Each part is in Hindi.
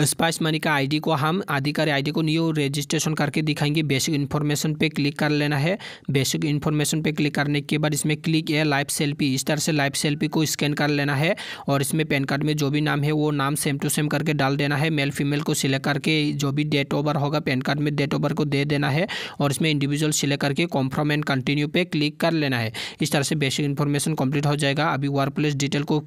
स्पाइस मनी का आईडी को हम आधिकारी आईडी को न्यू रजिस्ट्रेशन करके दिखाएंगे बेसिक इन्फॉर्मेशन पे क्लिक कर लेना है बेसिक इन्फॉर्मेशन पे क्लिक करने के बाद इसमें क्लिक है लाइव सेल्फी इस तरह से लाइव सेल्फी को स्कैन कर लेना है और इसमें पैन कार्ड में जो भी नाम है वो नाम सेम टू सेम करके डाल देना है मेल फीमेल को सिलेक्ट करके जो भी डेट ओवर होगा पैन कार्ड में डेट ओवर को दे देना है और इसमें इंडिविजुअल सिलेक्ट करके कॉन्फर्म एंड कंटिन्यू पे क्लिक कर लेना है इस तरह से बेसिक इन्फॉर्मेशन कंप्लीट हो जाएगा अभी वर्क प्लेस डिटेल को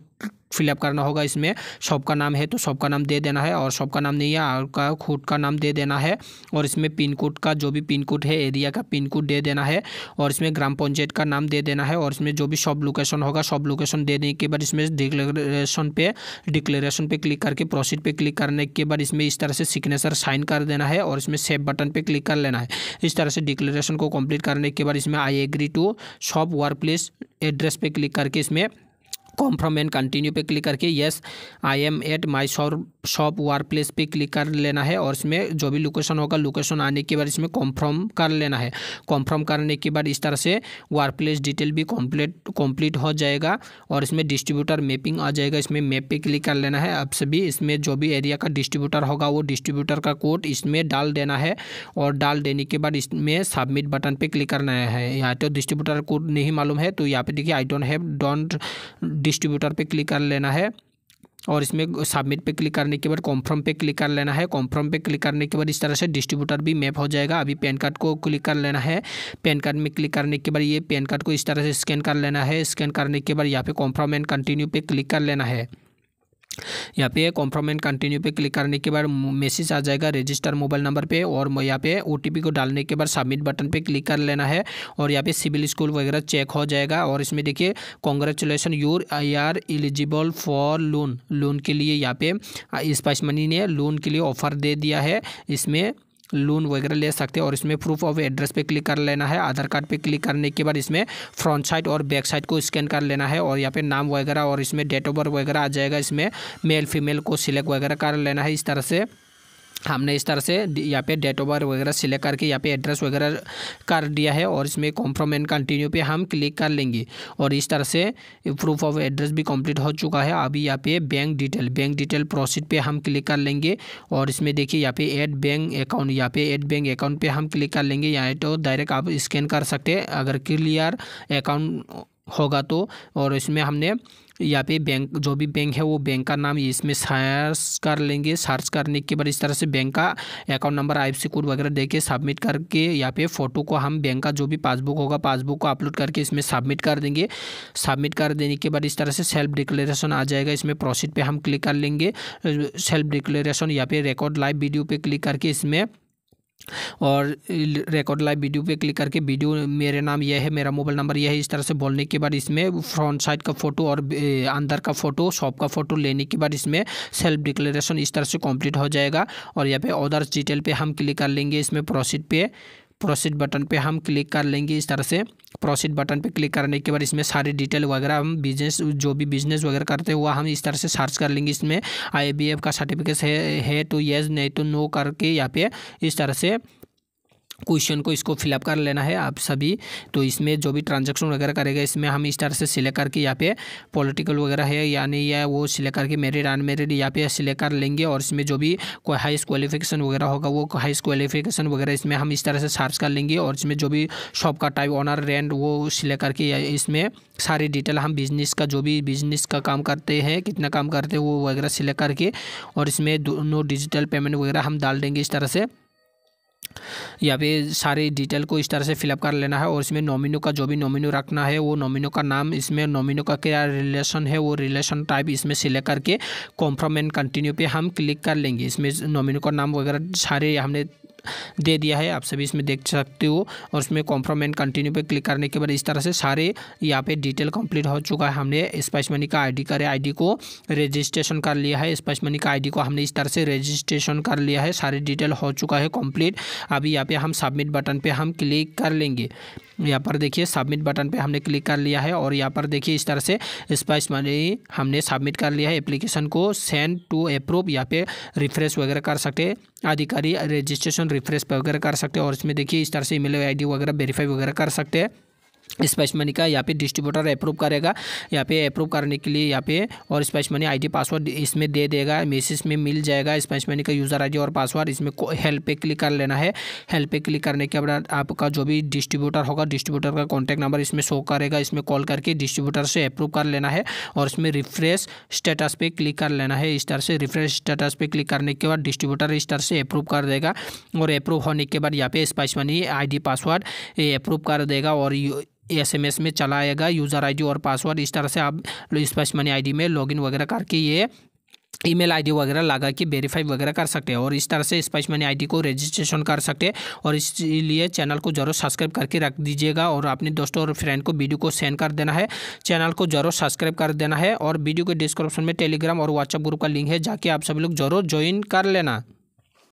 फिलअप करना होगा इसमें शॉप का नाम है तो शॉप का नाम दे देना है और शॉप का नाम नहीं है आपका खुद का नाम दे देना है और इसमें पिन कोड का जो भी पिन कोड है एरिया का पिन कोड दे देना है और इसमें ग्राम पंचायत का नाम दे देना है और इसमें जो भी शॉप लोकेशन होगा शॉप लोकेशन देने के बाद इसमें डिक्लेरेशन पे डिक्लेरेशन पे क्लिक करके प्रोसीड पर क्लिक करने के बाद इसमें इस तरह से सिग्नेचर साइन कर देना है और इसमें सेव बटन पर क्लिक कर लेना है इस तरह से डिक्लेरेशन को कम्प्लीट करने के बाद इसमें I agree to shop work place address पे क्लिक करके इसमें कॉम एंड कंटिन्यू पे क्लिक करके yes I am at my shore shop work place पर क्लिक कर लेना है और इसमें जो भी लोकेशन होगा लोकेशन आने के बाद इसमें कॉन्फर्म कर लेना है कॉन्फर्म करने के बाद इस तरह से वार प्लेस डिटेल भी कॉम्प्लीट कॉम्प्लीट हो जाएगा और इसमें डिस्ट्रीब्यूटर मैपिंग आ जाएगा इसमें मैप पे क्लिक कर लेना है अब सभी इसमें जो भी एरिया का डिस्ट्रीब्यूटर होगा वो डिस्ट्रीब्यूटर का कोड इसमें डाल देना है और डाल देने के बाद इसमें सबमिट बटन पर क्लिक करना है यहाँ तो डिस्ट्रीब्यूटर कोड नहीं मालूम है तो यहाँ पर देखिए I don't have don't distributor पर क्लिक कर लेना है और इसमें सबमिट पे क्लिक करने के बाद कॉन्फर्म पे क्लिक कर लेना है कॉन्फर्म पे क्लिक करने के बाद इस तरह से डिस्ट्रीब्यूटर भी मैप हो जाएगा अभी पैन कार्ड को क्लिक कर लेना है पैन कार्ड में क्लिक करने के बाद ये पैन कार्ड को इस तरह से स्कैन कर लेना है स्कैन करने के बाद यहाँ पे कॉन्फर्म एंड कंटिन्यू पे क्लिक कर लेना है यहाँ पे एंड कंटिन्यू पे क्लिक करने के बाद मैसेज आ जाएगा रजिस्टर मोबाइल नंबर पे और यहाँ पे ओ को डालने के बाद सबमिट बटन पे क्लिक कर लेना है और यहाँ पे सिविल स्कूल वगैरह चेक हो जाएगा और इसमें देखिए congratulation your I are eligible for loan loan के लिए यहाँ पे स्पाइस मनी ने लोन के लिए ऑफर दे दिया है इसमें लोन वगैरह ले सकते हैं और इसमें प्रूफ ऑफ एड्रेस पे क्लिक कर लेना है आधार कार्ड पे क्लिक करने के बाद इसमें फ्रंट साइड और बैक साइड को स्कैन कर लेना है और यहाँ पे नाम वगैरह और इसमें डेट ऑफ बर्थ वगैरह आ जाएगा इसमें मेल फीमेल को सिलेक्ट वगैरह कर लेना है इस तरह से हमने इस तरह से यहाँ पे डेट ऑफ बर्थ वगैरह सिलेक्ट करके यहाँ पे एड्रेस वगैरह कर दिया है और इसमें कॉन्फर्म एंड कंटिन्यू पे हम क्लिक कर लेंगे और इस तरह से प्रूफ ऑफ एड्रेस भी कंप्लीट हो चुका है अभी यहाँ पे bank detail bank detail proceed पे हम क्लिक कर लेंगे और इसमें देखिए यहाँ पे एड बैंक अकाउंट यहाँ पे एड बैंक अकाउंट पर हम क्लिक कर लेंगे यहाँ तो डायरेक्ट आप स्कैन कर सकते अगर क्लियर अकाउंट होगा तो और इसमें हमने यहाँ पे बैंक जो भी बैंक है वो बैंक का नाम इसमें सर्च कर लेंगे सर्च करने के बाद इस तरह से बैंक का account number I C code वगैरह देके सबमिट करके यहाँ पे फ़ोटो को हम बैंक का जो भी पासबुक होगा पासबुक को अपलोड करके इसमें सबमिट कर देंगे सबमिट कर देने के बाद इस तरह से सेल्फ डिक्लेरेशन आ जाएगा इसमें प्रोसीड पर हम क्लिक कर लेंगे सेल्फ डिक्लेरेशन या पे रिकॉर्ड लाइव वीडियो पर क्लिक करके इसमें और रिकॉर्ड लाइव वीडियो पे क्लिक करके वीडियो मेरे नाम यह है मेरा मोबाइल नंबर यह है इस तरह से बोलने के बाद इसमें फ्रंट साइड का फ़ोटो और अंदर का फ़ोटो शॉप का फ़ोटो लेने के बाद इसमें सेल्फ डिक्लेरेशन इस तरह से कंप्लीट हो जाएगा और यहाँ पे ऑर्डर्स डिटेल पे हम क्लिक कर लेंगे इसमें प्रोसीड पे प्रोसीड बटन पे हम क्लिक कर लेंगे इस तरह से प्रोसीड बटन पे क्लिक करने के बाद इसमें सारी डिटेल वगैरह हम बिजनेस जो भी बिजनेस वगैरह करते हैं वह हम इस तरह से सर्च कर लेंगे इसमें आई का सर्टिफिकेट है, है तो येस नहीं तो नो करके यहाँ पे इस तरह से क्वेश्चन को इसको फिलअप कर लेना है आप सभी तो इसमें जो भी ट्रांजैक्शन वगैरह करेगा इसमें हम इस तरह से सिलेक्ट करके यहाँ पे पॉलिटिकल वगैरह है यानी या वो सिलेक्ट करके मेरिड अनमेरिड यहाँ पे सिलेक्ट कर लेंगे और इसमें जो भी कोई हाइस्ट क्वालिफिकेशन वगैरह होगा वो हाइस्ट क्वालिफिकेशन वगैरह इसमें हम इस तरह से सर्च कर लेंगे और इसमें जो भी शॉप का टाइप ऑनर रेंट वो सिलेक्ट करके इसमें सारी डिटेल हम बिजनेस का जो भी बिजनेस का काम करते हैं कितना काम करते हैं वो वगैरह सिलेक्ट करके और इसमें दोनों डिजिटल पेमेंट वगैरह हम डाल देंगे इस तरह से यहाँ पे सारे डिटेल को इस तरह से फिलअप कर लेना है और इसमें नॉमिनो का जो भी नॉमिनो रखना है वो नॉमिनो का नाम इसमें नॉमिनो का क्या रिलेशन है वो रिलेशन टाइप इसमें सिलेक्ट करके कॉन्फर्म एंड कंटिन्यू पे हम क्लिक कर लेंगे इसमें नॉमिनो का नाम वगैरह सारे हमने दे दिया है आप सभी इसमें देख सकते हो और उसमें एंड कंटिन्यू पे क्लिक करने के बाद इस तरह से सारे यहाँ पे डिटेल कंप्लीट हो चुका है हमने स्पाइस मनी का आईडी करे आई को रजिस्ट्रेशन कर लिया है स्पाइस मनी का आई को हमने इस तरह से रजिस्ट्रेशन कर लिया है सारे डिटेल हो चुका है कम्प्लीट अभी यहाँ पर हम सबमिट बटन पर हम क्लिक कर लेंगे यहाँ पर देखिए सबमिट बटन पे हमने क्लिक कर लिया है और यहाँ पर देखिए इस तरह से स्पाइस मनी हमने सबमिट कर लिया है एप्लीकेशन को सेंड टू अप्रूव यहाँ पे रिफ्रेश वगैरह कर सकते अधिकारी रजिस्ट्रेशन रिफ्रेश वगैरह कर सकते और इसमें देखिए इस तरह से ईमेल आईडी वगैरह वेरीफाई वगैरह कर सकते हैं स्पेस मनी का यहाँ पे डिस्ट्रीब्यूटर अप्रूव करेगा यहाँ पे अप्रूव करने के लिए यहाँ पे और स्पेस मनी आईडी पासवर्ड इसमें दे देगा मैसेज में मिल जाएगा स्पेस मनी का यूज़र आईडी और पासवर्ड इसमें हेल्प पे क्लिक कर लेना है हेल्प पे क्लिक करने के बाद आपका जो भी डिस्ट्रीब्यूटर होगा डिस्ट्रीब्यूटर का कॉन्टैक्ट नंबर इसमें शो करेगा इसमें कॉल करके डिस्ट्रीब्यूटर से अप्रूव कर लेना है और इसमें रिफ्रेश स्टेटस पे क्लिक कर लेना है इस तरह से रिफ्रेश स्टेटस पे क्लिक करने के बाद डिस्ट्रीब्यूटर इस तरह से अप्रूव कर देगा और अप्रूव होने के बाद यहाँ पे Spice Money D password approve कर देगा और एसएमएस में चला आएगा यूज़र आईडी और पासवर्ड इस तरह से आप स्पष्ट मनी आईडी में लॉगिन वगैरह करके ये ईमेल आईडी वगैरह लगा के वेरीफाई वगैरह कर सकते हैं और इस तरह से स्पाइस मनी आईडी को रजिस्ट्रेशन कर सकते हैं और इसलिए चैनल को जरूर सब्सक्राइब करके रख दीजिएगा और अपने दोस्तों और फ्रेंड को वीडियो को सेंड कर देना है चैनल को जरूर सब्सक्राइब कर देना है और वीडियो के डिस्क्रिप्शन में टेलीग्राम और व्हाट्सअप ग्रुप का लिंक है जाके आप सभी लोग जरूर ज्वाइन कर लेना